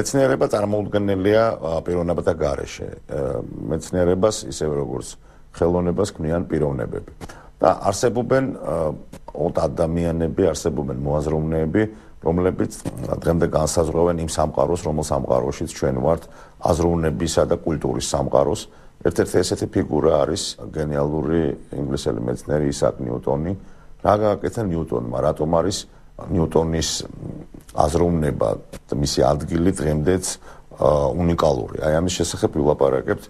მეცნიერება წარმოუდგენელია პიროვნებათა გარეშე. მეცნიერებას ისევე როგორც ხელოვნებას ქმნიან პიროვნებები. და არსებობენ ოთ ადამიანები, არსებობენ მოაზროვნეები, რომლებიც დღემდე განსაზღვრავენ იმ სამყაროს, რომელ სამყაროშიც ჩვენ ვართ, აზროვნებისა და კულტურის სამყაროს. ერთ-ერთი ესეთი ფიგურა არის გენიალური ინგლისელი მეცნიერი ისააკ ნიუტონი. რა გააკეთა ნიუტონმა? რატომ არის ნიუტონის აზროვნება და მისი ადგილი დღემდეც უნიკალურია. აი ამის შესახებ ვილაპარაკებთ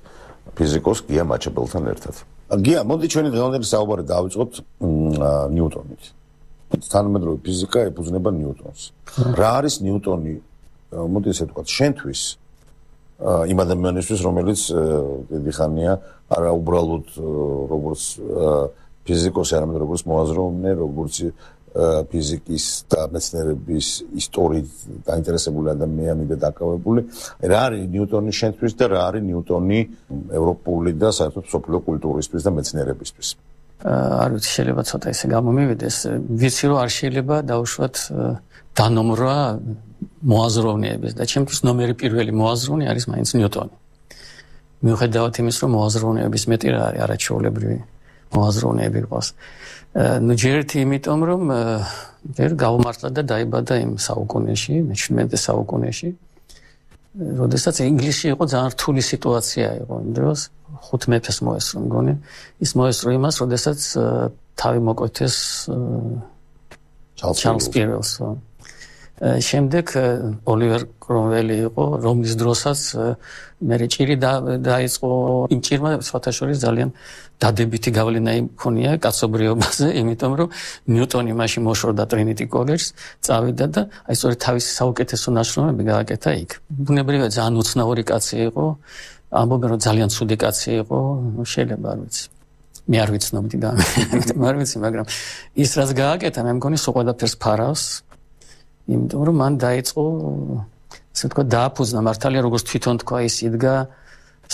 ფიზიკოს გია მაჩაბელთან ერთად. გია, მოდი ჩვენი დღევანდელი საუბარი დავიწყოთ ნიუტონით. თანამედროვე ფიზიკა ეფუძნება ნიუტონს. რა არის ნიუტონი? მოდი ესე ვთქვა, შენთვის იმ ადამიანისთვის, რომელიც დიდი ხანია არა უბრალოდ როგორც ფიზიკოსი, არამედ როგორც მოაზროვნე, როგორც ფიზიკის და მეცნიერების ისტორიით დაინტერესებული ადამიანები და დაკავებული, რა არის ნიუტონი შენთვის და რა არის ნიუტონი ევროპული და საერთოდ სოფლო კულტურისთვის და მეცნიერებისთვის? არ ვიცი შეიძლება ცოტა ისე გამომივიდეს, ვიცი რომ არ შეიძლება დაუშვათ დანომრა მოაზროვნეების და ჩემთვის ნომერი პირველი მოაზროვნე არის მაინც ნიუტონი. მიუხედავად იმის რომ მოაზროვნეების მეტი რა არის არაჩვეულებრივი მოაზროვნეები იყოს. ნუ ჯერთი იმიტომ რომ ვერ გავმართლა და დაიბადა იმ საუკუნეში, მე-17 საუკუნეში. როდესაც ინგლისში იყო ძალიან რთული სიტუაცია იყო იმ დროს, ხუთ მეფეს მოესწრო მგონი. ის მოესწრო იმას, როდესაც თავი მოკვეთეს ჩარლს პირველს. შემდეგ ოლივერ კრომველი იყო რომის დროსაც მე ჭირი დაიწყო იმ ჭირმა სათაშორის ძალიან დადებითი გავლენა იმქონია კაცობრიობაზე იმიტომ რომ ნიუტონი მაშინ მოშორდა ტრინიტი კოლეჯს წავიდა და აი სწორედ თავისი საუკეთესო ნაშრომები გააკეთა იქ ბუნებრივად ძალიან უცნაური კაცი იყო ამბობენ რომ ძალიან ცუდი კაცი იყო შეიძლება არ ვიცი მე არ ვიცნობდი და მე არ ვიცი მაგრამ ის რაც გააკეთა მე მგონი სხვა და ფერს ფარავს იმიტომ რომ მან დაიწყო ესე ვთქვა დააფუძნა მართალია როგორც თვითონ თქვა ის იდგა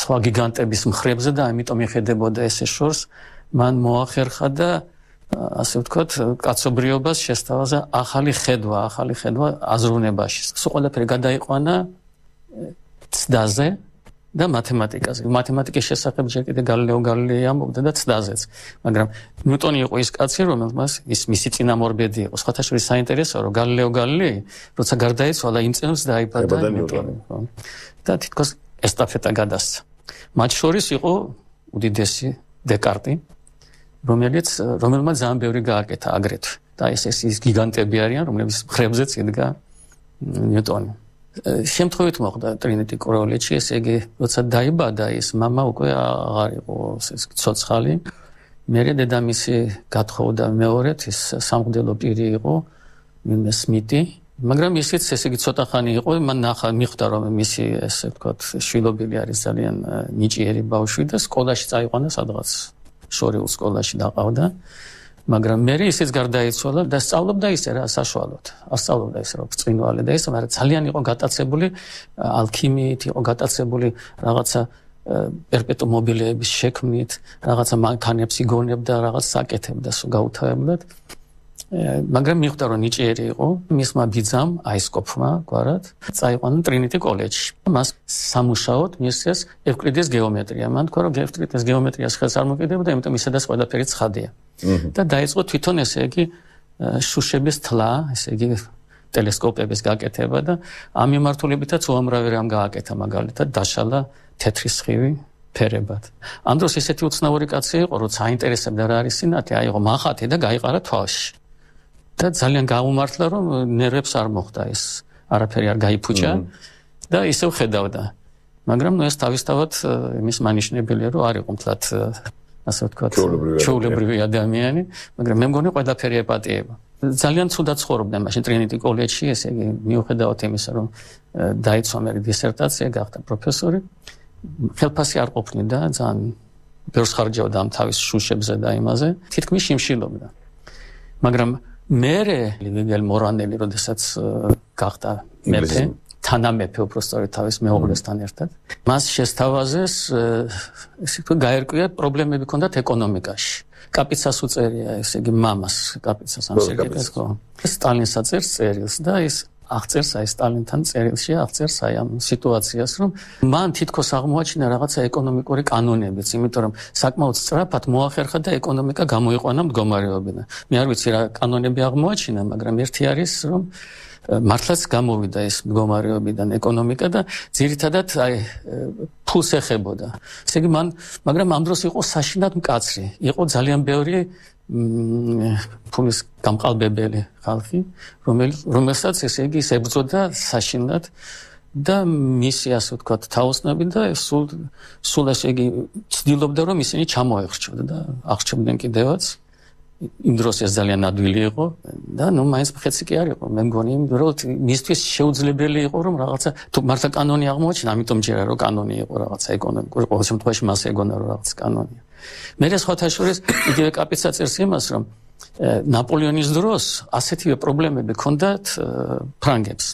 სხვა გიგანტების მხრებზე და ამიტომ ეხედებოდა ესე შორს მან მოახერხა და ასე ვთქვათ, კაცობრიობას შესთავაზა ახალი ხედვა, ახალი ხედვა აზროვნებაში. ეს ყველაფერი გადაიყვანა ცდაზე, და მათემატიკაზე. მათემატიკის შესახებ ჯერ კიდე გალილეო გალილეი ამბობდა და ცდაზეც. მაგრამ ნიუტონი იყო ის კაცი, რომელმაც ის მისი წინამორბედი იყო. სხვათაშორის საინტერესოა, რომ გალილეო გალილეი, როცა გარდაიცვალა, იმ წელს დაიბადა ნიუტონი. და თითქოს ესტაფეტა გადასცა. მათ შორის იყო უდიდესი დეკარტი, რომელიც რომელმაც ძალიან ბევრი გააკეთა აგრეთვე. და ეს ეს ის გიგანტები არიან, რომლებიც ხრებზეც იდგა ნიუტონი. შემთხვევით მოხდა ტრინიტი კროლეჯში, ესე იგი, როცა დაიბადა ის мама უკვე აღარ იყო ეს ცოცხალი. მე დედამისი გათხოვდა მეორედ ის სამგდელო პირი იყო, მიმე სმიტი. მაგრამ ისიც ესე იგი ცოტა ხანი იყო, მან ნახა, მიხვდა რომ მისი ესე ვთქვათ, შვილობილი არის ძალიან ნიჭიერი ბავშვი და სკოლაში წაიყვანა სადღაც შორეულ სკოლაში დაყავდა. მაგრამ მე ისიც გარდაიცვალა და სწავლობდა ისე რა საშუალოდ. ასწავლობდა ისე რომ წინვალე და ისე, მაგრამ ძალიან იყო გატაცებული ალქიმიით, იყო გატაცებული რაღაცა პერპეტუ მობილეების შექმნით, რაღაცა მანქანებს იგონებდა, რაღაც საკეთებდა, გაუთავებდა. მაგრამ მიხვდა რომ ნიჭიერი იყო, მისმა ბიძამ, აისკოფმა, გვარად, წაიყვანა ტრინიტი კოლეჯში. მას სამუშაოდ მისცეს ევკლიდეს გეომეტრია. მან თქვა რომ ევკლიდეს გეომეტრიას ხელს არ მოკიდებდა, იმიტომ ისედაც ყველაფერი ცხადია. და დაიწყო თვითონ ესე იგი შუშების თლა, ესე იგი ტელესკოპების გაკეთება და ამ მიმართულებითაც უამრავი რამ გააკეთა მაგალითად დაშალა თეთრი სხივი ფერებად. ამ დროს ესეთი უცნაური კაცი იყო, რომ საინტერესებდა რა არის სინათი, აიღო მახათი და გაიყარა თვალში. და ძალიან გამომართლა, რომ ნერვებს არ მოხდა ეს, არაფერი არ გაიფუჭა და ისევ ხედავდა. მაგრამ ნუ ეს თავისთავად იმის მანიშნებელია, რომ არ იყო თლათ ასე ვთქვათ, ჩაულებრივი ადამიანი, მაგრამ მე მგონი ყველაფერი ეპატიება. ძალიან ცუდად ცხოვრობდა მაშინ ტრინიტი კოლეჯში, ესე იგი, მიუხედავად იმისა, რომ დაიცვა მე დისერტაცია, გახდა პროფესორი. ხელფასი არ ყოფნიდა, ძალიან ბევრს ხარჯავდა ამ თავის შუშებზე და იმაზე. თითქმის შიმშილობდა. მაგრამ მე, ლიგელ მორანელი, როდესაც გახდა მეფე, თანამეფე უბრალოდ თავის მეუღლესთან ერთად. მას შესთავაზეს ისე თქო გაერკვია პრობლემები ჰქონდათ ეკონომიკაში. კაპიცას უწერია, ესე იგი მამას კაპიცას ამ შეკეთეს ხო? სტალინს აწერს წერილს და ის აღწერს აი სტალინთან წერილში აღწერს აი ამ სიტუაციას, რომ მან თითქოს აღმოაჩინა რაღაცა ეკონომიკური კანონებიც, იმიტომ რომ საკმაოდ სწრაფად მოახერხა და ეკონომიკა გამოიყვანა მდგომარეობიდან. მე არ ვიცი რა კანონები აღმოაჩინა, მაგრამ ერთი არის რომ მართლაც გამოვიდა ეს მდგომარეობიდან ეკონომიკა და ძირითადად აი ფულს ეხებოდა. ესე იგი მან მაგრამ ამ დროს იყო საშინად მკაცრი, იყო ძალიან ბევრი მ ფულის გამყალბებელი ხალხი, რომელიც რომელსაც ესე იგი ებრძოდა საშინად და მისი ასე ვთქვათ თაოსნები და სულ სულ ესე იგი ცდილობდა რომ ისინი ჩამოეხრჩოდა და აღჩებდნენ კიდევაც იმ დროს ეს ძალიან ადვილი იყო და ნუ მაინც ხეცი კი არ იყო მე მგონი იმ დროს მისთვის შეუძლებელი იყო რომ რაღაცა თუ მართლა კანონი აღმოაჩინა ამიტომ ჯერა რომ კანონი იყო რაღაცა ეკონომიკურ ყოველ შემთხვევაში მას ეგონა რომ რაღაც კანონია მე ეს ხოთაშურის იგივე კაპიცა წერს იმას რომ ნაპოლეონის დროს ასეთივე პრობლემები ჰქონდათ ფრანგებს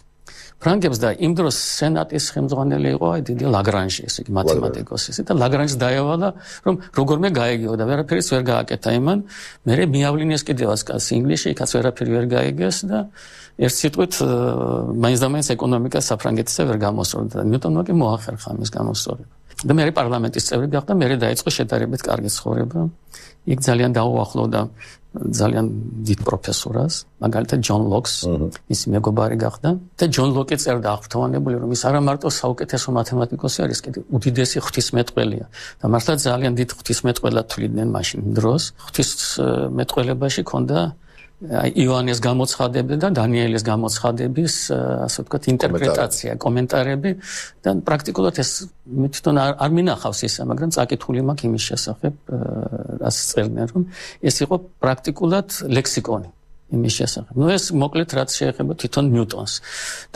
ფრანგებს და იმ დროს სენატის ხელმძღვანელი იყო აი დიდი ლაგრანჟი ესე იგი მათემატიკოსი ესე და ლაგრანჟს დაევალა რომ როგორმე გაეგიო და ვერაფერს ვერ გააკეთა იმან მერე მიავლინეს კიდევაც კაც ინგლისში იქაც ვერაფერი ვერ გაეგეს და ერთ სიტყვით მაინც და მაინც ეკონომიკა საფრანგეთზე ვერ გამოსწორდა და ნიუტონმა კი მოახერხა ამის გამოსწორება და მე პარლამენტის წევრი გახდა მე დაიწყო შედარებით კარგი ცხოვრება იქ ძალიან დაუახლოვდა ძალიან დიდ პროფესორას, მაგალითად ჯონ ლოქს, ის მეგობარი გახდა და ჯონ ლოკი წერდა აღფრთოვანებული რომ ის არა მარტო საუკეთესო მათემატიკოსი არის, კიდე უდიდესი ღვთისმეტყველია. და მართლა ძალიან დიდ ღვთისმეტყველად თვლიდნენ მაშინ დროს. ღვთისმეტყველებაში ქონდა იოანეს გამოცხადებდა და დანიელის გამოცხადების ასე ვთქვათ ინტერპრეტაცია, კომენტარები და პრაქტიკულად ეს მე თვითონ არ არ მინახავს ის, მაგრამ წაკითხული მაქვს იმის შესახებ, რაც წერდნენ, რომ ეს იყო პრაქტიკულად ლექსიკონი. იმის შესახებ. ნუ ეს მოკლედ რაც შეეხება თვითონ ნიუტონს.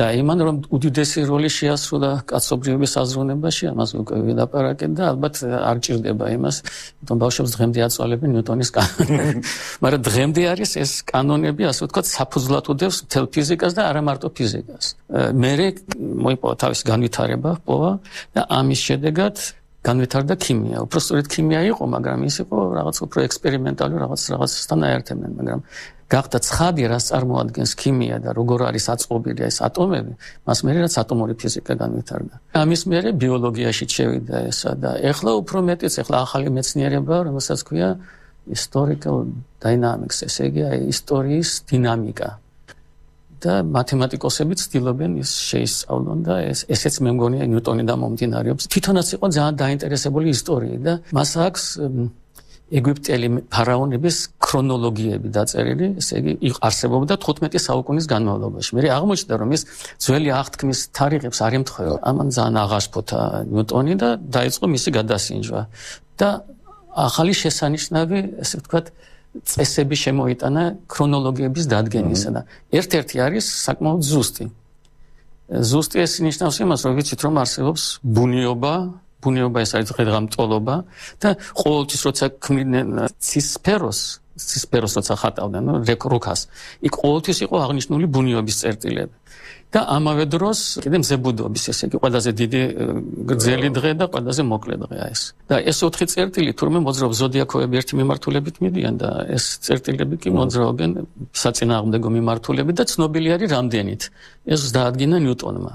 და იმან რომ უდიდესი როლი შეასრულა კაცობრიობის აზროვნებაში, ამას უკვე ვილაპარაკენ და ალბათ არ ჭირდება იმას, რომ ბავშვებს დღემდე აწვალებენ ნიუტონის კანონები. მაგრამ დღემდე არის ეს კანონები, ასე ვთქვათ, საფუძვლად უდევს მთელ ფიზიკას და არა მარტო ფიზიკას. მე მე მოიპოვა თავის განვითარება, პოვა და ამის შედეგად განვითარდა ქიმია. უფრო სწორედ ქიმია იყო, მაგრამ ის იყო რაღაც უფრო ექსპერიმენტალური რაღაც რაღაცასთან აერთებდნენ, მაგრამ გახდა ცხადი, რას წარმოადგენს ქიმია და როგორ არის აწყობილი ეს ატომები, მას მეერე რაც ატომური ფიზიკა განვითარდა. ამის მეერე ბიოლოგიაში შევიდა ესა და ეხლა უფრო მეტიც, ეხლა ახალი მეცნიერება, რომელსაც ქვია historical dynamics, ესე იგი ისტორიის დინამიკა, და მათემატიკოსები ცდილობენ ის შეისწავლონ და ეს ესეც მე მგონია ნიუტონი და მომდინარეობს თვითონაც იყო ძალიან დაინტერესებული ისტორიით და მას აქვს ეგვიპტელი ფარაონების ქრონოლოგიები დაწერილი, ესე იგი, იყარსებობდა 15 საუკუნის განმავლობაში. მე აღმოჩნდა, რომ ეს ძველი აღთქმის თარიღებს არ ემთხვევა. ამან ძალიან აღაშფოთა ნიუტონი და დაიწყო მისი გადასინჯვა. და ახალი შესანიშნავი, ესე ვთქვათ, წესები შემოიტანა ქრონოლოგიების დადგენისა და ერთ-ერთი არის საკმაოდ ზუსტი. ზუსტი ეს ნიშნავს იმას, რომ ვიცით რომ არსებობს ბუნიობა, ბუნიობა ეს არის ღერღამტოლობა და ყოველთვის როცა ქმნიდნენ ცისფეროს, სფეროსაც ახატავდნენ როკას. იქ ყოველთვის იყო აღნიშნული ბუნიობის წერტილები. და ამავე დროს კიდე მზებუდობის ესე იგი ყველაზე დიდი გრძელი დღე და ყველაზე მოკლე დღეა ეს. და ეს ოთხი წერტილი თურმე მოძრავ ზოდიაქოები ერთ მიმართულებით მიდიან და ეს წერტილები კი მოძრავენ საწინააღმდეგო მიმართულებით და ცნობილი არის რამდენით. ეს დაადგინა ნიუტონმა.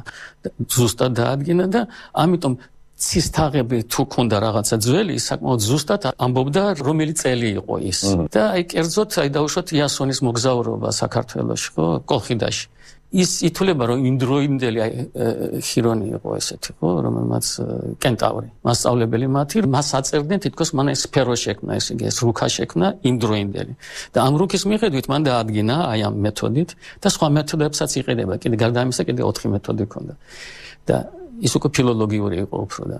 ზუსტად დაადგინა და ამიტომ ცის თაღები თუ ქონდა რაღაცა ძველი, საკმაოდ ზუსტად ამბობდა რომელი წელი იყო ის. და აი კერძოდ აი დაუშვათ იასონის მოგზაურობა საქართველოში, ხო, კოლხიდაში. ის ითולה რომ იმ დროინდელი აი ჰირონი იყო ესეთი, ხო, რომელმაც კენტავრი, მასშტაბებელი მათი, მას აწერდნენ თითქოს მან ეს სფერო შექმნა, ეს იგი ეს რუკა შექმნა იმ დროინდელი. და ამ რუკის მიხედვით მან დაადგინა აი ამ მეთოდით და სხვა მეთოდებსაც იყენებდა. კიდე გარდა ამისა კიდე 4 მეთოდი ჰქონდა. და ის უკვე ფილოლოგიური იყო უფრო და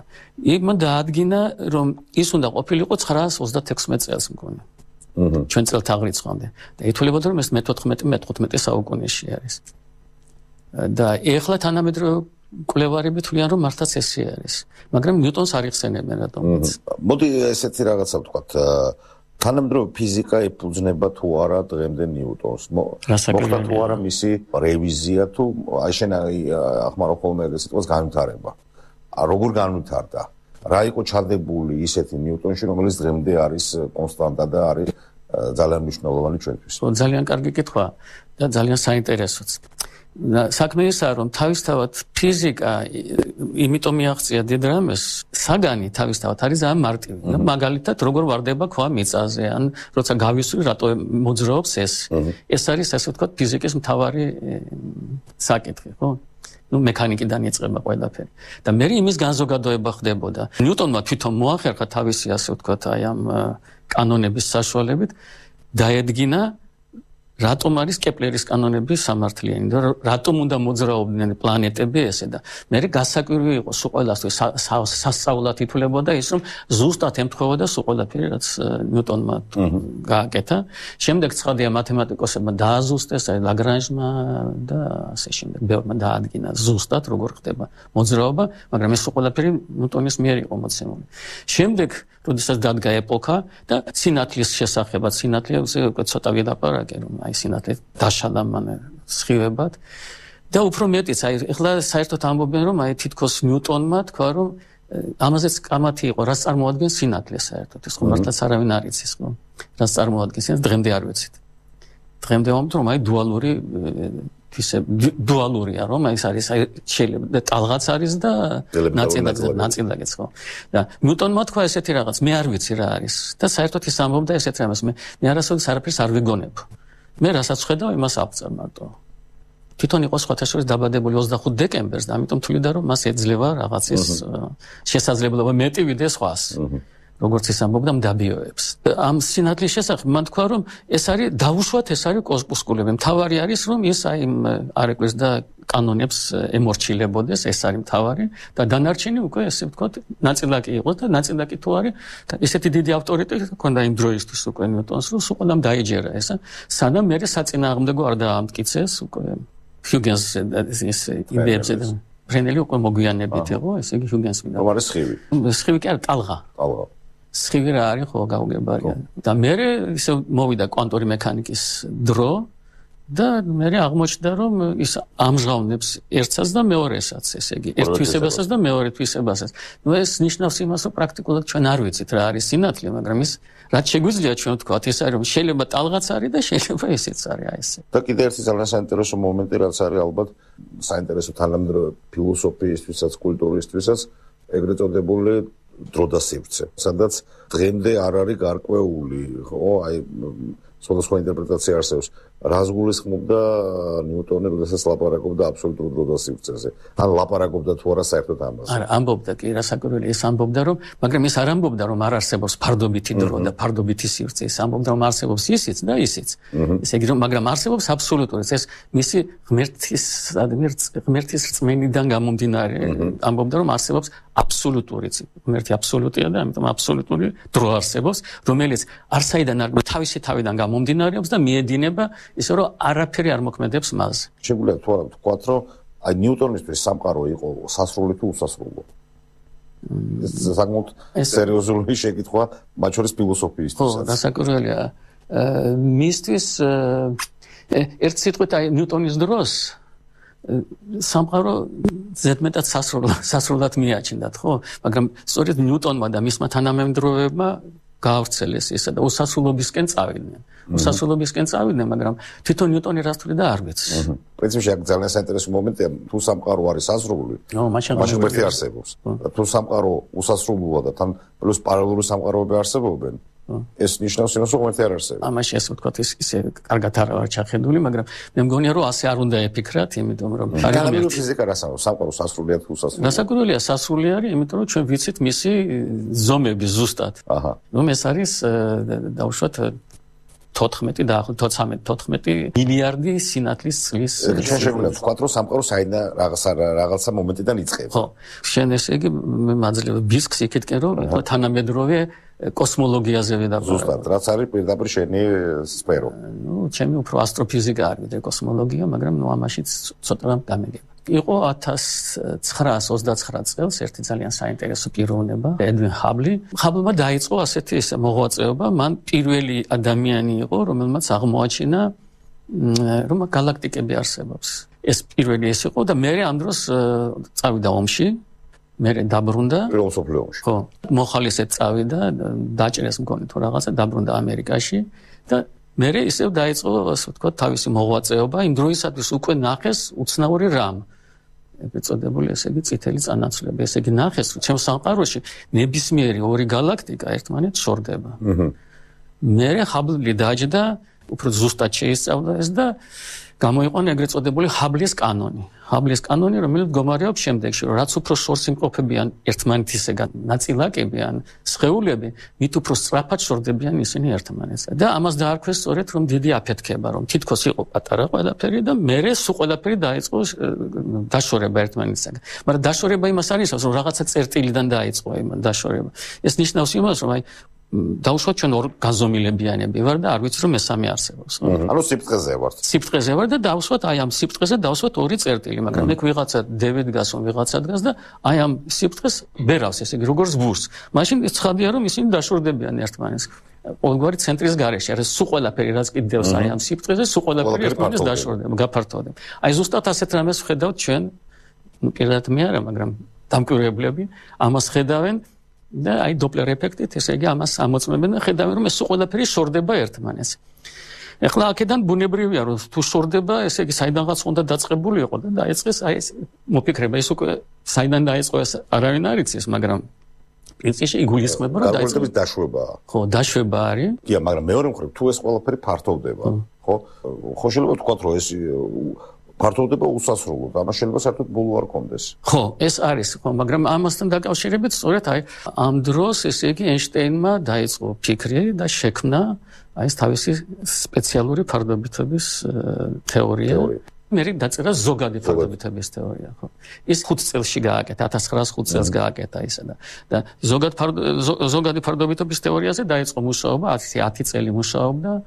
იმ დაადგინა რომ ის უნდა ყოფილიყო 936 წელს მგონი აჰა ჩვენ წელთ აღრიცხვამდე და ითვლებოდა რომ ეს მე-14 მე-15 საუკუნეში არის და ეხლა თანამედროვე კვლევარები თვლიან რომ მართაც ესე არის მაგრამ ნიუტონს არ იხსენებენ რატომ მოდი ესეთი რაღაცა ვთქვათ თანამდებო ფიზიკა ეფუძნება თუ არა დღემდე ნიუტონს. მოხდა თუ არა მისი რევიზია თუ აი შენ ახმარო ხოლმე ეს სიტყვას განვითარება. ა როგორ განვითარდა? რა იყო ჩადებული ისეთი ნიუტონში, რომელიც დღემდე არის კონსტანტა და არის ძალიან მნიშვნელოვანი ჩვენთვის. ო ძალიან კარგი კითხვა და ძალიან საინტერესოც. საქმე ისაა, რომ თავისთავად ფიზიკა იმიტომ მიაღწია დიდ რამეს, საგანი თავისთავად არის ძალიან მარტივი. მაგალითად, როგორ واردება ქვა მიწაზე, ან როცა გავისვრი, რატო მოძრაობს ეს? ეს არის ასე ვთქვათ, ფიზიკის მთავარი საკითხი, ხო? ну механикиდან იწყება ყველაფერი და მე იმის განზოგადოება ხდებოდა ნიუტონმა თვითონ მოახერხა თავისი ასე ვთქვათ აი ამ კანონების საშუალებით დაედგინა რატომ არის კეპლერის კანონები სამართლიანი და რატომ უნდა მოძრაობდნენ პლანეტები ესე და მე გასაკვირვი იყო სულ ყველასთვის სასწაულად ითვლებოდა ის რომ ზუსტად ემთხვევა სულ ყველაფერი რაც ნიუტონმა გააკეთა შემდეგ ცხადია მათემატიკოსებმა დააზუსტეს აი ლაგრანჟმა და ასე შემდეგ ბევრმა დაადგინა ზუსტად როგორ ხდება მოძრაობა მაგრამ ეს სულ ყველაფერი ნიუტონის მიერ იყო მოცემული შემდეგ როდესაც დადგა ეპოქა და სინათლის შესახება სინათლეზე უკვე ცოტა ვილაპარაკე რომ აი სინათლე დაშალა მანე სხივებად და უფრო მეტიც აი ეხლა საერთოდ ამბობენ რომ აი თითქოს ნიუტონმა თქვა რომ ამაზეც კამათი იყო რას წარმოადგენს სინათლე საერთოდ ეს ხომ მართლაც არავინ არ იცის ხო რას წარმოადგენს ეს დღემდე არ ვეცით დღემდე ვამბობთ რომ აი დუალური ისე დუალურია რომ ეს არის აი შეიძლება ტალღაც არის და ნაწილაკ ნაწილაკიც ხო და ნიუტონმა თქვა ესეთი რაღაც მე არ ვიცი რა არის და საერთოდ ის ამბობდა ესეთ რამეს მე მე არასოდეს არაფერს არ ვიგონებ მე რასაც ხედავ იმას აფწერმარტო თვითონ იყო შეხვედრის დაბადებული 25 დეკემბერს და ამიტომ თვლიდა რომ მას ეძლევა რაღაცის შესაძლებლობა მეტი ვიდრე სხვას როგორც ის ამბობდა მდაბიოებს ამ სინათლის შესახებ მან თქვა რომ ეს არის დაუშვათ ეს არის კოსპუსკულები მთავარი არის რომ ეს აი არეკვეს და კანონებს ემორჩილებოდეს, ეს არის მთავარი და დანარჩენი უკვე ესე ვთქვათ, ნაწილაკი იყო და ნაწილაკი თუ არის, და ესეთი დიდი ავტორიტეტი ჰქონდა იმ დროისთვის უკვე ნიუტონს, რომ სულამ დაიჯერა ეს, სანამ მე საწინააღმდეგო არ დაამტკიცეს უკვე ჰიუგენსის ეს ეს იდეებს და ფრენელი უკვე მოგვიანებით იყო, ესე იგი ჰიუგენს მინდა. რა არის სხივი? სხივი კი არა, ტალღა. ტალღა. სხივი რა არის ხო, გავგებარია. და მე ისე მოვიდა კვანტური მექანიკის დრო. და მე აღმოჩნდა რომ ის ამჟღავნებს ერთსაც და მეორესაც ესე იგი ერთთვისებასაც და მეორე თვისებასაც ნუ ეს ნიშნავს იმას რომ პრაქტიკულად ჩვენ არ ვიცით რა არის სინათლე მაგრამ ის რაც შეგვიძლია ჩვენ თქვა ეს არის რომ შეიძლება ტალღაც არის და შეიძლება ესეც არის აი ესე და კიდე ერთი ძალიან საინტერესო მომენტი რაც არის ალბათ საინტერესო თანამდრო ფილოსოფიისთვისაც კულტურისთვისაც ეგრეთ წოდებული დრო და სივრცე სადაც დღემდე არ არის გარკვეული ხო აი სხვადასხვა ინტერპრეტაცია არსებობს რას გულისხმობდა ნიუტონი როდესაც ლაპარაკობდა აბსოლუტურ დროდასივრცეზე ან ლაპარაკობდა თუ არა საერთოდ ამაზე არა ამბობდა კი რასაკვირველი ეს ამბობდა რომ მაგრამ ეს არ ამბობდა რომ არ არსებობს ფარდობითი დრო და ფარდობითი სივრცე ეს ამბობდა რომ არსებობს ისიც და ისიც ესე იგი რომ მაგრამ არსებობს აბსოლუტურიც ეს მისი ღმერთის ღმერთის ღმერთის რწმენიდან გამომდინარე ამბობდა რომ არსებობს აბსოლუტურიც ღმერთი აბსოლუტია და ამიტომ აბსოლუტური დრო არსებობს რომელიც არ საიდან არ თავისი თავიდან გამომდინარეობს და მიედინება ისე რომ არაფერი არ მოქმედებს მასზე. შეგვიძლია თქვა თქვა რომ აი ნიუტონისთვის სამყარო იყო სასრული თუ უსასრულო. ეს საკმაოდ სერიოზული შეკითხვა მათ შორის ფილოსოფიისთვის. ხო, დასაკვირველია. მისთვის ერთ სიტყვით აი ნიუტონის დროს სამყარო ზედმეტად სასრულად სასრულად მიაჩნდათ, ხო? მაგრამ სწორედ ნიუტონმა და მისმა თანამემდროვეებმა გავრცელეს ესა და უსასრულობისკენ წავიდნენ. უსასრულობისკენ წავიდნენ, მაგრამ თვითონ ნიუტონი რას თვლიდა და არ გეცეს. პრინციპში აქ ძალიან საინტერესო მომენტია, თუ სამყარო არის სასრულული. ნო, მაშინ მაშინ ერთი არსებობს. თუ სამყარო უსასრულოა და თან პლუს პარალელური სამყაროები არსებობენ. ეს ნიშნავს იმას, რომ ღმერთი არ არსებობს. ამაში ასე ვთქვა, ეს ისე კარგად არ არის ჩახედული, მაგრამ მე მგონია, რომ ასე არ უნდა ეფიქრათ, იმიტომ რომ არის ერთი გალაქტიკური ფიზიკა რასაო, საყვარო სასრულია თუ სასრულია. გასაკვირველია, სასრული არის, იმიტომ რომ ჩვენ ვიცით მისი ზომები ზუსტად. აჰა. რომ ეს არის დაუშვათ 14 და 13 14 მილიარდი სინათლის წლის შეშენებულებს ფუატრო სამყაროს აიდა რაღაცა რაღაცა მომენტიდან იწყება. ხო. შენ ეს იგი მე მაძლევ ბისკს იქეთკენ რომ თანამედროვე კოსმოლოგიაზე ვიდავ. ზუსტად, რაც არის პირდაპირ შენი სფერო. ნუ, ჩემი უფრო ასტროფიზიკა არის და კოსმოლოგია, მაგრამ ნუ ამაშიც ცოტა რამ გამიგებ. იყო 1929 წელს ერთი ძალიან საინტერესო პიროვნება ედვინ ჰაბლი ჰაბლმა დაიწყო ასეთი ეს მოღვაწეობა მან პირველი ადამიანი იყო რომელმაც აღმოაჩინა რომ galaktikები არსებობს ეს პირველი ეს იყო და მე ამ დროს წავიდა ომში მერე დაბრუნდა ფილოსოფიაში. ხო, მოხალისედ წავიდა, დაჭერეს მგონი თუ რაღაცა დაბრუნდა ამერიკაში და მე ისევ დაიწყო ასე ვთქვა თავისი მოღვაწეობა იმ დროისათვის უკვე ნახეს უცნაური რამ ეწოდებული ესე იგი წითელი წანაცვლები ესე იგი ნახეს ჩემ სამყაროში ნებისმიერი ორი galaktika ერთმანეთს შორდება მე ხაბლი დაჯდა უფრო ზუსტად შეისწავლა ეს და გამოიყვანა ეგრეთ წოდებული ჰაბლის კანონი. ჰაბლის კანონი, რომელიც გამოარეობს შემდეგში, რომ რაც უფრო შორს იმყოფებიან ერთმანეთისგან ნაწილაკებიან სხეულები, მით უფრო სწრაფად შორდებიან ისინი ერთმანეთს. და ამას დაარქვეს სწორედ რომ დიდი აფეთქება, რომ თითქოს იყო პატარა ყველაფერი და მერე სულ ყველაფერი დაიწყო დაშორება ერთმანეთისგან. მაგრამ დაშორება იმას არის, რომ რაღაცა წერტილიდან დაიწყო იმ დაშორება. ეს ნიშნავს იმას, რომ აი დაუშვათ ჩვენ ორ გაზომილებიანები ვარ და არ ვიცი რომ მესამე არსებობს. ანუ სიფტყეზე ვარ. სიფტყეზე ვარ და დაუშვათ აი ამ სიფტყეზე დაუშვათ ორი წერტილი, მაგრამ ეგ ვიღაცა დევიდ გასო ვიღაცა დგას და აი ამ სიფტყეს ვერავს ესე იგი როგორც ბურს. მაშინ ცხადია რომ ისინი დაშორდებიან ერთმანეთს. ყოველგვარი ცენტრის გარეშე, ეს სულ ყველაფერი რაც კიდევს აი ამ სიფტყეზე, სულ ყველაფერი ერთმანეთს დაშორდება, გაფართოვდება. აი ზუსტად ასეთ რამეს ხედავთ ჩვენ. ნუ პირადად მე არა, მაგრამ დამკვირვებლები ამას ხედავენ. და აი დოპლერ ეფექტით ესე იგი ამას ამოწმებენ ხედავენ რომ ეს ყველაფერი შორდება ერთმანეთს ეხლა აქედან ბუნებრივია რომ თუ შორდება ესე იგი საიდანღაც უნდა დაწቀბული იყოს და დაიწყეს აი ეს მოფიქრება ის უკვე საიდან დაიწყო ეს არავინ არ იცის მაგრამ ეს ის იგულისხმება რომ დაიწყო ეს დაშვებაა ხო დაშვება არის კი მაგრამ მეორე მხრივ თუ ეს ყველაფერი ფართოვდება ხო ხო შეიძლება თქვა რომ ეს გარდავდება უსასრულოდ, ამას შეიძლება საერთოდ ბოლო არ კონდეს. ხო, ეს არის, ხო, მაგრამ ამასთან დაკავშირებით სწორედ აი ამ დროს ესე იგი ენშტეინმა დაიწყო ფიქრი და შექმნა აი ეს თავისი სპეციალური ფარდობითობის თეორია. მე რი დაწერა ზოგადი ფარდობითობის თეორია, ხო. ის 5 წელში გააკეთა, 1905 წელს გააკეთა ისა და და ზოგად ზოგადი ფარდობითობის თეორიაზე დაიწყო მუშაობა, 10 წელი მუშაობდა და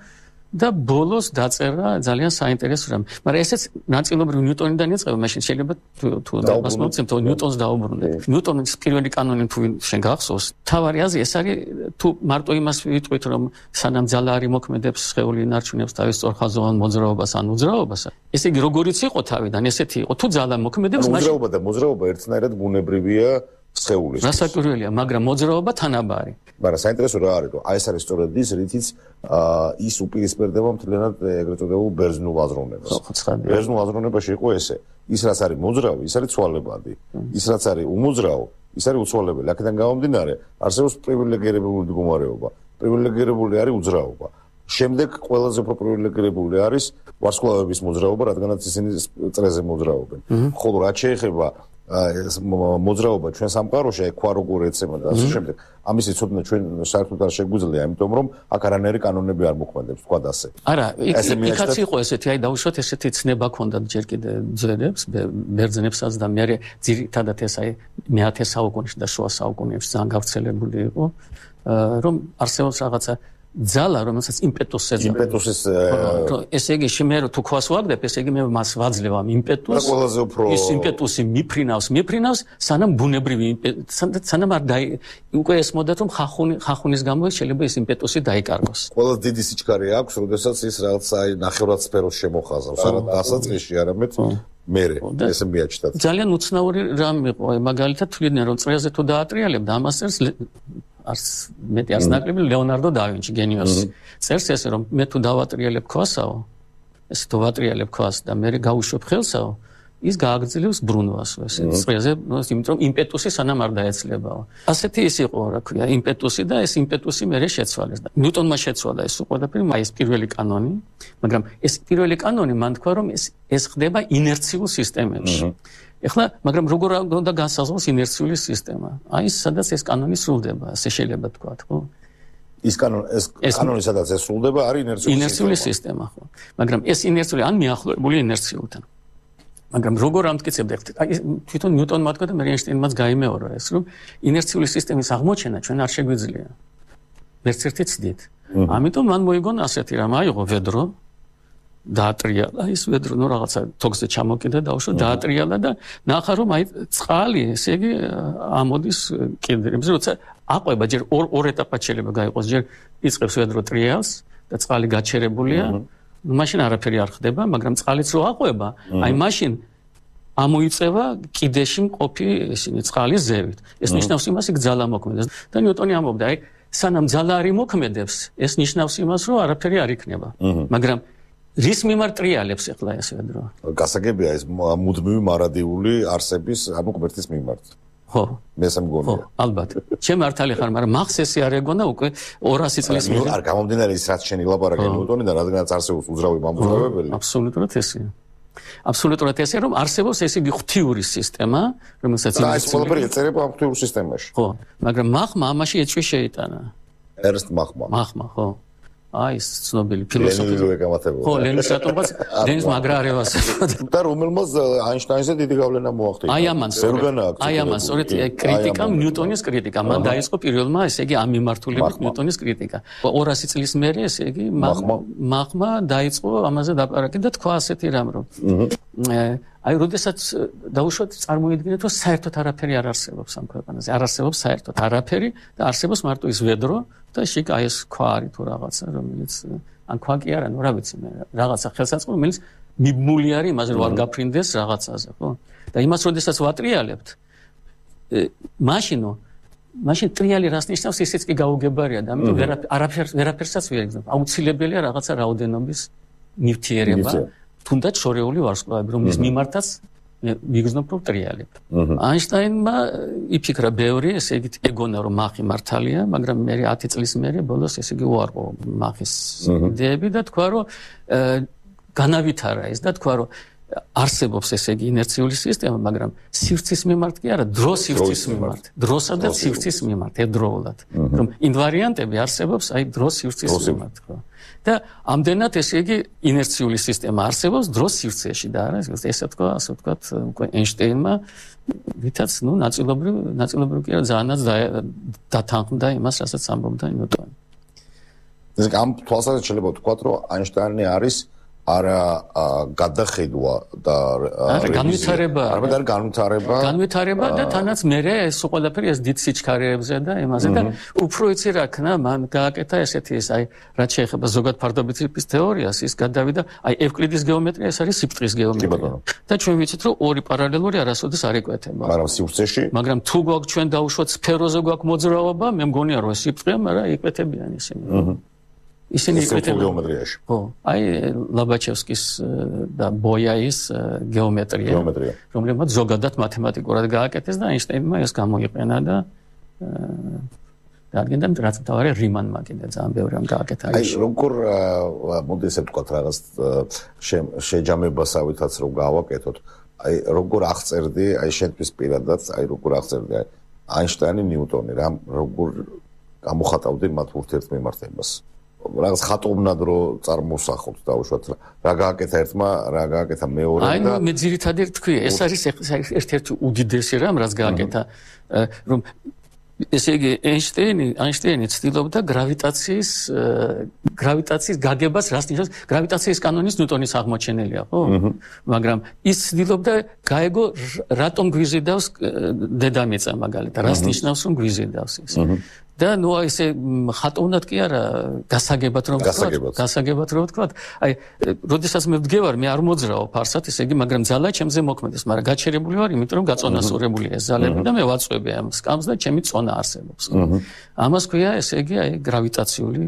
და ბოლოს დაწერა ძალიან საინტერესო რამე. მაგრამ ესეც ნაწილობრივ ნიუტონიდან იწყება, მაშინ შეიძლება თუ თუ დავასმოცემთ, რომ ნიუტონს დაუბრუნდეთ. ნიუტონის პირველი კანონი თუ შენ გახსოვს, თავარი აზი ეს არის თუ მარტო იმას ვიტყვით, რომ სანამ ძალა არ იმოქმედებს სხეული ინარჩუნებს თავის სწორხაზოვან მოძრაობას ან უძრაობას. ესე იგი როგორიც იყო თავიდან, ესეთი იყო. თუ ძალა მოქმედებს, მაშინ უძრაობა და მოძრაობა ერთნაირად გუნებრივია სხეულის. გასაკვირველია, მაგრამ მოძრაობა თანაბარი. მაგრამ საინტერესო რა არის, რომ აი ეს არის სწორედ ის რითიც აა ის უპირისპირდება მთლიანად ეგრეთ წოდებულ ბერძნულ აზროვნებას. ბერძნულ აზროვნებაში იყო ესე, ის რაც არის მოძრავი, ის არის ცვალებადი. ის რაც არის უმოძრავო, ის არის უცვალებელი. აქედან გამომდინარე, არსებობს პრივილეგირებული მდგომარეობა. პრივილეგირებული არის უძრაობა. შემდეგ ყველაზე უფრო პრივილეგირებული არის ვარსკვლავების მოძრაობა, რადგანაც ისინი წრეზე მოძრაობენ. ხოლო რაც შეეხება მოძრაობა ჩვენ სამყაროში აი ქვა როგორ ეცემა და ასე შემდეგ. ამის ეცოდნა ჩვენ საერთოდ არ შეგვიძლია, იმიტომ რომ აქ არანაირი კანონები არ მოქმედებს, თქვა და ასე. არა, იქაც იყო ესეთი, აი დაუშვათ ესეთი ცნება ქონდათ ჯერ კიდე ძერებს, მერძნებსაც და მე არა ძირითადად ეს აი მე-10 საუკუნეში და შუა საუკუნეებში ძალიან გავრცელებული იყო, რომ არსებობს რაღაცა ძალა, რომელსაც იმპეტუსს ეძებს. იმპეტუსის ესე იგი, შემე რა თუ ქვას ვაგდებ, ესე იგი მე მას ვაძლევ ამ იმპეტუსს. და ყველაზე უფრო ის იმპეტუსი მიფრინავს, მიფრინავს, სანამ ბუნებრივი იმპეტუსი, სანამ არ დაი უკვე ეს მოდა თუ ხახუნი ხახუნის გამო შეიძლება ეს იმპეტუსი დაიკარგოს. ყველაზე დიდი სიჩქარე აქვს, როდესაც ის რაღაცა ნახევრად სფეროს შემოხაზავს, არა დასაწყისში, არამედ მერე ესე მეჭდა ძალიან უცნაური რამ იყო მაგალითად თვლიდნენ რომ წრეზე თუ დაატრიალებ დამასერს არს მეტი არს ნაკლები ლეონარდო დავინჩი გენიოსი წერს ესე რომ მე თუ დავატრიალებ ქვასაო ეს თუ ვატრიალებ ქვას და მე გავუშვებ ხელსაო ის გააგრძელებს ბრუნვას ეს წრეზე იმიტომ რომ იმპეტუსი სანამ არ დაეცლებაო ასეთი ის იყო რა ქვია იმპეტუსი და ეს იმპეტუსი მერე შეცვალეს და ნიუტონმა შეცვალა ეს უყოდაფრი აი ეს პირველი კანონი მაგრამ ეს პირველი კანონი მან თქვა რომ ეს ეს ხდება ინერციულ სისტემებში ეხლა მაგრამ როგორ უნდა განსაზღვროს ინერციული სისტემა აი სადაც ეს კანონი სრულდება ასე შეიძლება თქვა ხო ის კანონი ეს კანონი სადაც ეს სრულდება არის ინერციული სისტემა ხო მაგრამ ეს ინერციული ან მიახლოებული ინერციულთან მაგრამ როგორ ამტკიცებდა აი თვითონ ნიუტონმა თქვა და მერიენშტეინმაც გამოიმეორა ეს რომ ინერციული სისტემის აღმოჩენა ჩვენ არ შეგვიძლია ერთ-ერთი ცდით ამიტომ მან მოიგონა ასეთი რამ აიღო ვედრო დაატრიალა ის ვედრო ნუ რაღაცა თოქზე ჩამოკიდა დაუშვა დაატრიალა და ნახა რომ აი წყალი ესე იგი ამოდის კიდეებზე როცა აყვება ჯერ ორ ორ ეტაპად შეიძლება გაიყოს ჯერ იწყებს ვედრო ტრიალს და წყალი გაჩერებულია მაშინ არაფერი არ ხდება, მაგრამ წყალიც რო აყვება, აი მაშინ ამოიწევა კიდეში მყოფი ისინი წყალის ზევით. ეს ნიშნავს იმას, იქ ძალა მოქმედებს. და ნიუტონი ამბობდა, აი სანამ ძალა არ იმოქმედებს, ეს ნიშნავს იმას, რომ არაფერი არ იქნება. მაგრამ რის მიმართრიალებს ახლა ესე დრო? გასაგებია ეს მუდმივი მარადიული არსების ანუ კვერთის მიმართ. ხო მესა მგონია ალბათ ჩემ ართალი ხარ მაგრამ მახსესი არ ეგონა უკვე 200 წლის მე არ გამომდინარე ის რაც შენ ილაპარაკე ნიუტონი და რადგანაც არსებობს უძრავი მამბურავებელი აბსოლუტურად ესია აბსოლუტურად ესე რომ არსებობს ესე იგი ღთიური სისტემა რომელსაც ის ეს ყველაფერი ეწერება ამ ღთიურ სისტემაში ხო მაგრამ მახმა ამაში ეჭვი შეიტანა ერთ მახმა მახმა ხო აი ეს ცნობილი ფილოსოფი ხო ლენინს ატომღაც ლენინს მაგრა არევას და რომელმაც აინშტაინზე დიდი გავლენა მოახდინა აი ამას აი ამას სწორედ კრიტიკამ ნიუტონის კრიტიკა მან დაიწყო პირველმა ესე იგი ამ მიმართულებით ნიუტონის კრიტიკა 200 წლის მერე ესე იგი მახმა მახმა დაიწყო ამაზე დაპარაკი და თქვა ასეთი რამ რომ აი, როდესაც э, დაუშვათ წარმოიდგინეთ, რომ საერთოდ არაფერი არ არსებობს ამ ქვეყანაზე. არ არსებობს საერთოდ არაფერი და არსებობს მარტო ის ведро და შიგ აი ეს ქვა არის თუ რაღაცა, რომელიც э, ან ქვა კი არა, ნუ რა ვიცი მე, რაღაცა ხელსაწყო, რომელიც მიბმული არის, იმაზე რომ არ გაფრინდეს რაღაცაზე, ხო? და იმას როდესაც ვატრიალებთ, э, მაშინო მაშინ ტრიალი რას ნიშნავს ისიც კი გაუგებარია და ამიტომ ვერაფერს ვერაფერსაც ვიერგებ. აუცილებელია რაღაცა რაოდენობის ნივთიერება. თუნდაც შორეული ვარსკვლავები რომლის მიმართაც ვიგრძნობ რომ ტრიალებ. აინშტაინმა იფიქრა ბევრი, ესე იგი ეგონა რომ მახი მართალია, მაგრამ მე 10 წლის მერე ბოლოს ესე იგი უარყო მახის იდეები და თქვა რომ განავითარა ეს და თქვა რომ არსებობს ესე იგი ინერციული სისტემა, მაგრამ სივრცის მიმართ კი არა, დრო სივრცის მიმართ. დროსა და სივრცის მიმართ ედროულად. რომ ინვარიანტები არსებობს აი დრო სივრცის მიმართ, ხო? და ამდენად ესე იგი ინერციული სისტემა არსებობს დრო სივრცეში და არა ესე თქვა, ასე თქვა უკვე ენშტეინმა, ვითაც ნუ ნაწილობრივ ნაწილობრივ კი არა, ძალიანაც დათანხმდა იმას, რასაც ამბობდა ნიუტონი. ეს გამ თვალსაჩინო თქვა, რომ ენშტეინი არის არა გადახედვა და არა განვითარება არა და განვითარება განვითარება და თანაც მე ეს ყველაფერი ეს დიდ სიჩქარეებზე და იმაზე და უფრო ეცი რა ქნა მან გააკეთა ესეთი ეს აი რაც შეეხება ზოგად ფარდობიტების თეორიას ის გადავიდა აი ევკლიდის გეომეტრია ეს არის სიბტრის გეომეტრია და ჩვენ ვიცით რომ ორი პარალელური არასოდეს არ ეკვეთება მაგრამ სიბტრეში მაგრამ თუ გვაქვს ჩვენ დაუშვათ სფეროზე გვაქვს მოძრაობა მე მგონია რომ სიბტრეა მაგრამ ეკვეთებიან ისინი აჰა ისინი იყვნენ გეომეტრიაში. ხო, აი ლაბაჩევსკის და ბოიაის გეომეტრია, რომლებმაც ზოგადად მათემატიკურად გააკეთეს და აინშტაინმა ეს გამოიყენა და დადგენდა რაც თავარი რიმანმა კიდე ძალიან ბევრი რამ გააკეთა. აი როგორ მოდი ესე ვთქვა რაღაც შეჯამებასავითაც რომ გავაკეთოთ, აი როგორ აღწერდი აი შენთვის პირადად, აი როგორ აღწერდი აი აინშტაინი ნიუტონი რა როგორ გამოხატავდი მათ ურთიერთმიმართებას? აა რაღაც ხატობნად რო წარმოსახოთ დაუშვათ რა რა გააკეთა ერთმა რა გააკეთა მეორემ და აი მე ძირითადად ერთქვი ეს არის ერთ-ერთი უდიდესი რამ რაც გააკეთა რომ ესე იგი ენშტეინი ენშტეინი ცდილობდა გრავიტაციის გრავიტაციის გაგებას რას ნიშნავს გრავიტაციის კანონის ნიუტონის აღმოჩენელია ხო მაგრამ ის ცდილობდა გაეგო რატომ გვიზედავს დედამიწა მაგალითად რას ნიშნავს რომ გვიზედავს ის და ნუ აი ესე ხატოვნად კი არა გასაგებად რომ ვთქვა გასაგებად რომ ვთქვა აი როდესაც მე ვდგევარ მე არ მოძრაო ფარსად ესე იგი მაგრამ ძალა ჩემზე მოქმედებს მაგრამ გაჩერებული ვარ იმიტომ რომ გაწონას ურებული ეს ძალები და მე ვაწვევი ამ სკამს და ჩემი წონა არსებობს ამას ქვია ესე იგი აი გრავიტაციული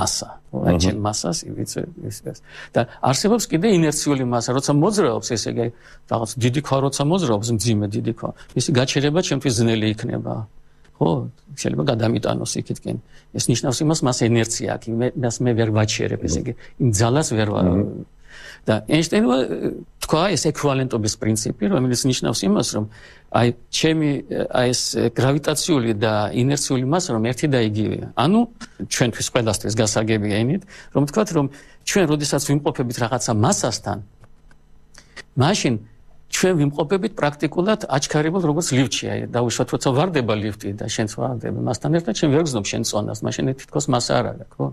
massa აი ჩემ massas ივიცე ისეს და არსებობს კიდე ინერციული massa როცა მოძრაობს ესე იგი რაღაც დიდი ქვა როცა მოძრაობს მძიმე დიდი ქვა ისე გაჩერება ჩემთვის ძნელი იქნება ხო შეიძლება გადამიტანოს იქითკენ ეს ნიშნავს იმას მას ინერცია აქვს მე მას მე ვერ ვაჩერებ ესე იგი იმ ძალას ვერ ვა და ენშტეინმა თქვა ეს ეკვივალენტობის პრინციპი რომელიც ნიშნავს იმას რომ აი ჩემი აი ეს გრავიტაციული და ინერციული მასა რომ ერთი და იგივეა ანუ ჩვენთვის ყველასთვის გასაგებია ენით რომ თქვათ რომ ჩვენ როდესაც ვიმყოფებით რაღაცა მასასთან მაშინ ჩვენ ვიმყოფებით პრაქტიკულად აჩქარებულ როგორც ლიფტი აი დავუშვათ როცა ვარდება ლიფტი და შენც ვარდება მასთან ერთად შენ ვერ გზნობ შენ წონას მაშინ თითქოს მას არ არაქ ხო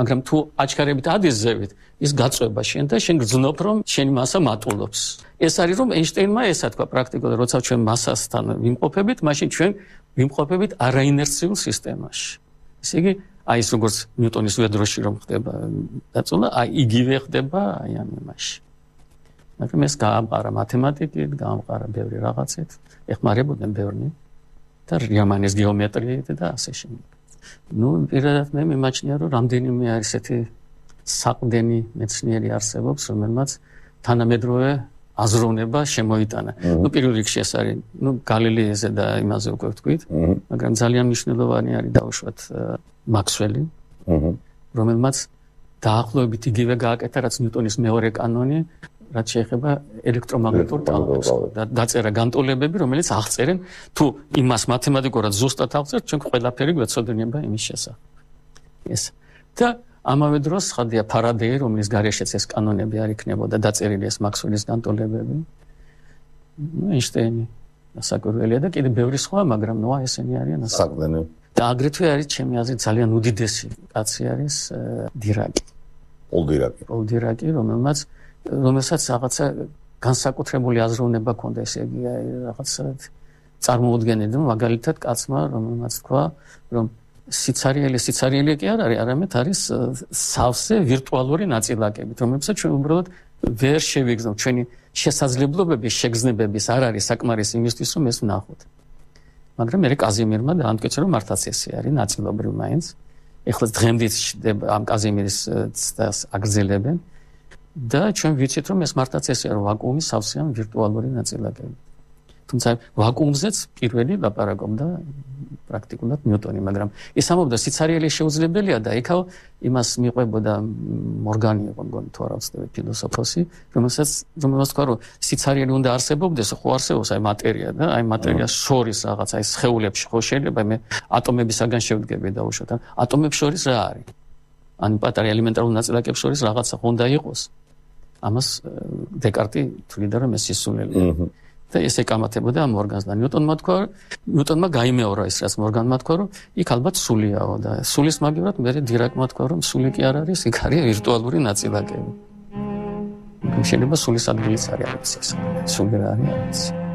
მაგრამ თუ აჩქარებით ადიზევით ის გაწובה შენ და შენ გზნობ რომ შენი massa მატულობს ეს არის რომ ენშტეინმა ესა თქვა პრაქტიკულად როცა ჩვენ massasთან ვიმყოფებით მაშინ ჩვენ ვიმყოფებით არაინერციულ სისტემაში ესე იგი აი ეს როგორც ნიუტონის ვედროში რომ ხდება დაწונה აი იგივე ხდება აი ამ იმაში მაგრამ ეს გაამყარა მათემატიკით, გაამყარა ბევრი რაღაცით, ეხმარებოდნენ ბევრნი და რიამანის გეომეტრიით და ასე შემდეგ. ну, პირადად მე მიმაჩნია, რომ რამდენიმე არის ესეთი საყდენი მეცნიერი არსებობს, რომელმაც თანამედროვე აზროვნება შემოიტანა. ну, პირველ რიგში ეს არის, ну, გალილეიზე და იმაზე უკვე ვთქვით, მაგრამ ძალიან მნიშვნელოვანი არის დაუშვათ მაქსველი, რომელმაც დაახლოებით იგივე გააკეთა, რაც ნიუტონის მეორე კანონი, რაც შეეხება ელექტრომაგნიტურ ტალღებს და დაწერა განტოლებები, რომელიც აღწერენ თუ იმას მათემატიკურად ზუსტად აღწერთ, ჩვენ ყველაფერი გვეცოდინება იმის შესახებ. ეს და ამავე დროს ხადია ფარადეი, რომლის გარეშეც ეს კანონები არ იქნებოდა დაწერილი ეს მაქსველის განტოლებები. ნუ ინშტეინი, ასაკურველია და კიდე ბევრი სხვა, მაგრამ ნუ ესენი არიან ასაკურველი. და აგრეთვე არის ჩემი აზრით ძალიან უდიდესი კაცი არის დირაკი. პოლ დირაკი. პოლ დირაკი, რომელმაც რომელსაც რაღაცა განსაკუთრებული აზროვნება ჰქონდა, ესე იგი რაღაცა წარმოუდგენელი, მაგალითად კაცმა, რომელმაც თქვა, რომ სიცარიელი სიცარიელი კი არ არის, არამედ არის სავსე ვირტუალური ნაწილაკებით, რომელსაც ჩვენ უბრალოდ ვერ შევიგზავნოთ, ჩვენი შესაძლებლობების შეგზნებების არ არის საკმარის იმისთვის, რომ ეს ნახოთ. მაგრამ მე კაზიმერმა დაამტკიცა, რომ მართაც ესე არის, ნაწილობრივ მაინც. ეხლა დღემდე ამ კაზიმერის ცდას აგრძელებენ. და ჩვენ ვიცით რომ ეს მართაც ესე რომ ვაკუუმი სავსეა ვირტუალური ნაწილაკები. თუმცა ვაკუუმზეც პირველი ლაპარაკობდა პრაქტიკულად ნიუტონი, მაგრამ ის ამბობდა სიცარიელი შეუძლებელია და იქაო იმას მიყვებოდა მორგანი იყო მგონი თუ არა ვცდები ფილოსოფოსი, რომელსაც რომელსაც თქვა რომ სიცარიელი უნდა არსებობდეს, ხო არსებობს აი მატერია და აი მატერიას შორის რაღაც აი სხეულებში ხო შეიძლება მე ატომებისაგან შევდგები და უშოთ ან ატომებს შორის რა არის? ან პატარა ელემენტარულ ნაწილაკებს შორის რაღაცა უნდა იყოს. ამას დეკარტი თვლიდა რომ ეს ისულელია და ესე კამათებოდა ამ ორგანზე და ნიუტონმა თქვა ნიუტონმა გამოიმეორა ეს რას ორგანმა თქვა რომ იქ ალბათ სულიაო და სულის მაგივრად მე დირაკმა თქვა რომ სული კი არ არის იქ არის ვირტუალური ნაწილაკები შეიძლება სულის ადგილიც არის ეს სული რა არის